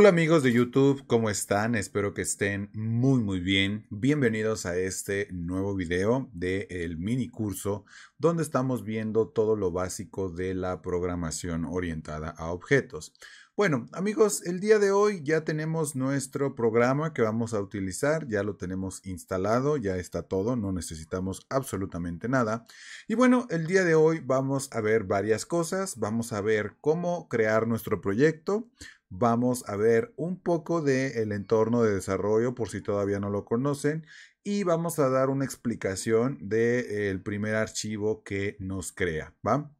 Hola amigos de YouTube, ¿cómo están? Espero que estén muy muy bien. Bienvenidos a este nuevo video del mini curso donde estamos viendo todo lo básico de la programación orientada a objetos. Bueno amigos, el día de hoy ya tenemos nuestro programa que vamos a utilizar, ya lo tenemos instalado, ya está todo, no necesitamos absolutamente nada. Y bueno, el día de hoy vamos a ver varias cosas, vamos a ver cómo crear nuestro proyecto, vamos a ver un poco del el entorno de desarrollo por si todavía no lo conocen y vamos a dar una explicación del eh, el primer archivo que nos crea, ¿va?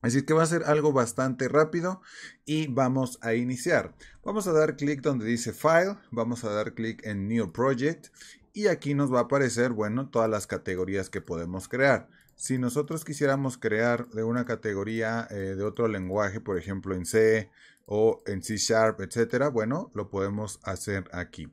Así que va a ser algo bastante rápido y vamos a iniciar. Vamos a dar clic donde dice File, vamos a dar clic en New Project y aquí nos va a aparecer, bueno, todas las categorías que podemos crear. Si nosotros quisiéramos crear de una categoría eh, de otro lenguaje, por ejemplo en C, o en C Sharp, etcétera, bueno, lo podemos hacer aquí.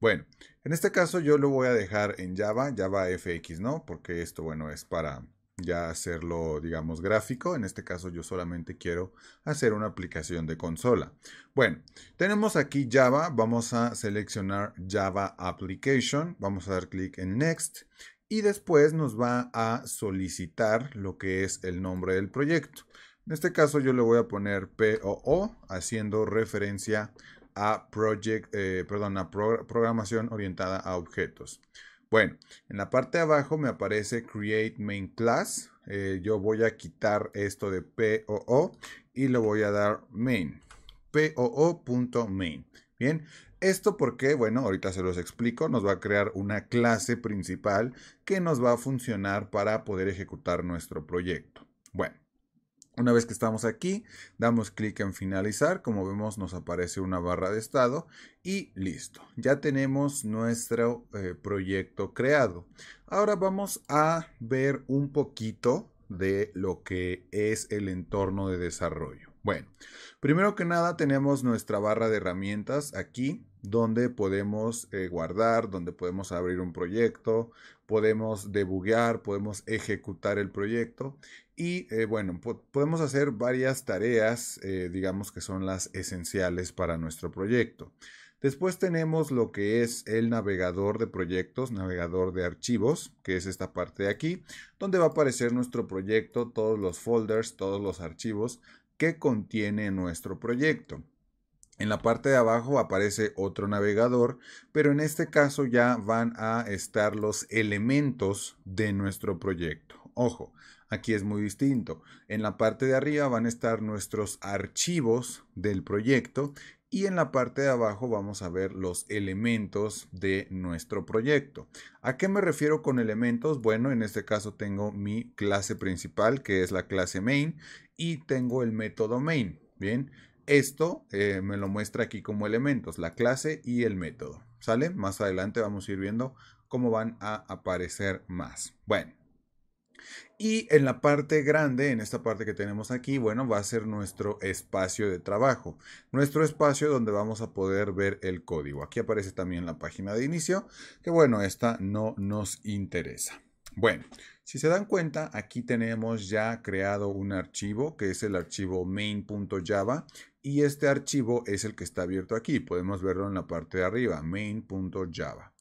Bueno, en este caso yo lo voy a dejar en Java, Java FX, ¿no? Porque esto, bueno, es para ya hacerlo, digamos, gráfico. En este caso yo solamente quiero hacer una aplicación de consola. Bueno, tenemos aquí Java. Vamos a seleccionar Java Application. Vamos a dar clic en Next. Y después nos va a solicitar lo que es el nombre del proyecto. En este caso yo le voy a poner POO haciendo referencia a, project, eh, perdón, a programación orientada a objetos. Bueno, en la parte de abajo me aparece Create Main Class. Eh, yo voy a quitar esto de POO y le voy a dar Main. POO.main. Bien, esto porque, bueno, ahorita se los explico, nos va a crear una clase principal que nos va a funcionar para poder ejecutar nuestro proyecto. Bueno. Una vez que estamos aquí, damos clic en finalizar, como vemos nos aparece una barra de estado y listo. Ya tenemos nuestro eh, proyecto creado. Ahora vamos a ver un poquito de lo que es el entorno de desarrollo. Bueno, primero que nada tenemos nuestra barra de herramientas aquí donde podemos eh, guardar, donde podemos abrir un proyecto, podemos debuguear, podemos ejecutar el proyecto y eh, bueno, podemos hacer varias tareas, eh, digamos que son las esenciales para nuestro proyecto. Después tenemos lo que es el navegador de proyectos, navegador de archivos, que es esta parte de aquí, donde va a aparecer nuestro proyecto, todos los folders, todos los archivos que contiene nuestro proyecto. En la parte de abajo aparece otro navegador, pero en este caso ya van a estar los elementos de nuestro proyecto. Ojo, Aquí es muy distinto. En la parte de arriba van a estar nuestros archivos del proyecto y en la parte de abajo vamos a ver los elementos de nuestro proyecto. ¿A qué me refiero con elementos? Bueno, en este caso tengo mi clase principal que es la clase main y tengo el método main. Bien, esto eh, me lo muestra aquí como elementos, la clase y el método. ¿Sale? Más adelante vamos a ir viendo cómo van a aparecer más. Bueno. Y en la parte grande, en esta parte que tenemos aquí, bueno, va a ser nuestro espacio de trabajo. Nuestro espacio donde vamos a poder ver el código. Aquí aparece también la página de inicio, que bueno, esta no nos interesa. Bueno, si se dan cuenta, aquí tenemos ya creado un archivo que es el archivo main.java y este archivo es el que está abierto aquí. Podemos verlo en la parte de arriba, main.java.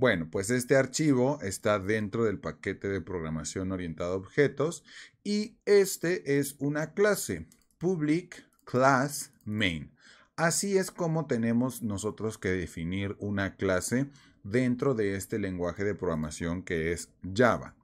Bueno, pues este archivo está dentro del paquete de programación orientado a objetos y este es una clase, public class main. Así es como tenemos nosotros que definir una clase dentro de este lenguaje de programación que es Java.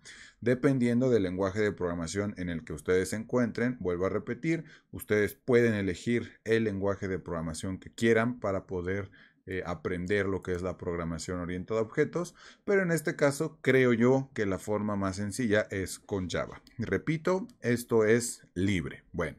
Dependiendo del lenguaje de programación en el que ustedes se encuentren, vuelvo a repetir, ustedes pueden elegir el lenguaje de programación que quieran para poder eh, aprender lo que es la programación orientada a objetos, pero en este caso creo yo que la forma más sencilla es con Java. Repito, esto es libre. Bueno.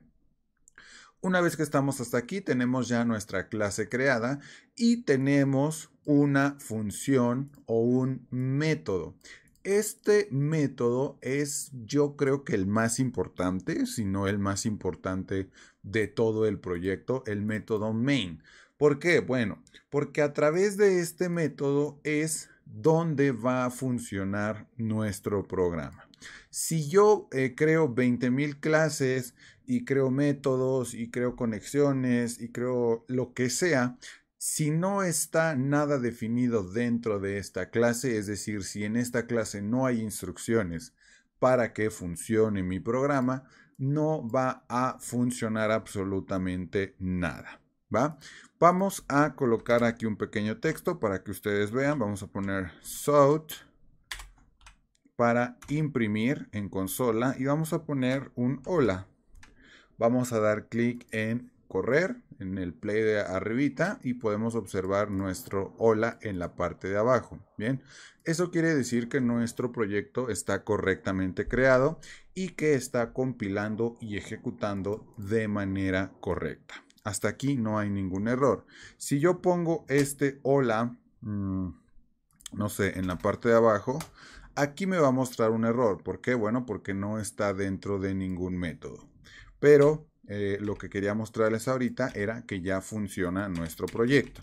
Una vez que estamos hasta aquí, tenemos ya nuestra clase creada y tenemos una función o un método. Este método es yo creo que el más importante, si no el más importante de todo el proyecto, el método main. ¿Por qué? Bueno, porque a través de este método es donde va a funcionar nuestro programa. Si yo eh, creo 20.000 clases y creo métodos y creo conexiones y creo lo que sea, si no está nada definido dentro de esta clase, es decir, si en esta clase no hay instrucciones para que funcione mi programa, no va a funcionar absolutamente nada. ¿va? Vamos a colocar aquí un pequeño texto para que ustedes vean. Vamos a poner SOUT para imprimir en consola y vamos a poner un hola. Vamos a dar clic en correr en el play de arribita y podemos observar nuestro hola en la parte de abajo. Bien, eso quiere decir que nuestro proyecto está correctamente creado y que está compilando y ejecutando de manera correcta. Hasta aquí no hay ningún error. Si yo pongo este hola, mm, no sé, en la parte de abajo, aquí me va a mostrar un error. ¿Por qué? Bueno, porque no está dentro de ningún método. Pero eh, lo que quería mostrarles ahorita era que ya funciona nuestro proyecto.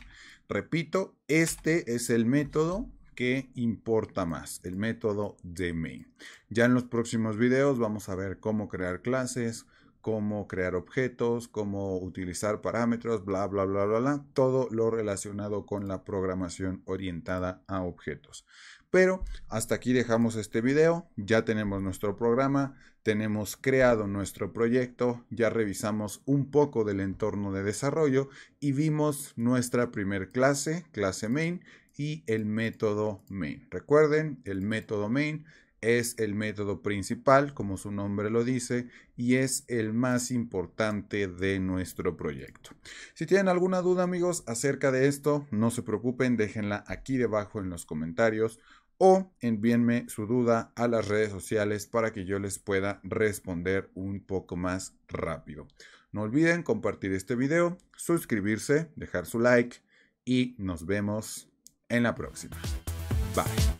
Repito, este es el método que importa más, el método de main. Ya en los próximos videos vamos a ver cómo crear clases, cómo crear objetos, cómo utilizar parámetros, bla, bla, bla, bla, bla, todo lo relacionado con la programación orientada a objetos. Pero hasta aquí dejamos este video, ya tenemos nuestro programa, tenemos creado nuestro proyecto, ya revisamos un poco del entorno de desarrollo y vimos nuestra primer clase, clase main, y el método main. Recuerden, el método main es el método principal, como su nombre lo dice, y es el más importante de nuestro proyecto. Si tienen alguna duda amigos acerca de esto, no se preocupen, déjenla aquí debajo en los comentarios o envíenme su duda a las redes sociales para que yo les pueda responder un poco más rápido. No olviden compartir este video, suscribirse, dejar su like y nos vemos en la próxima. Bye.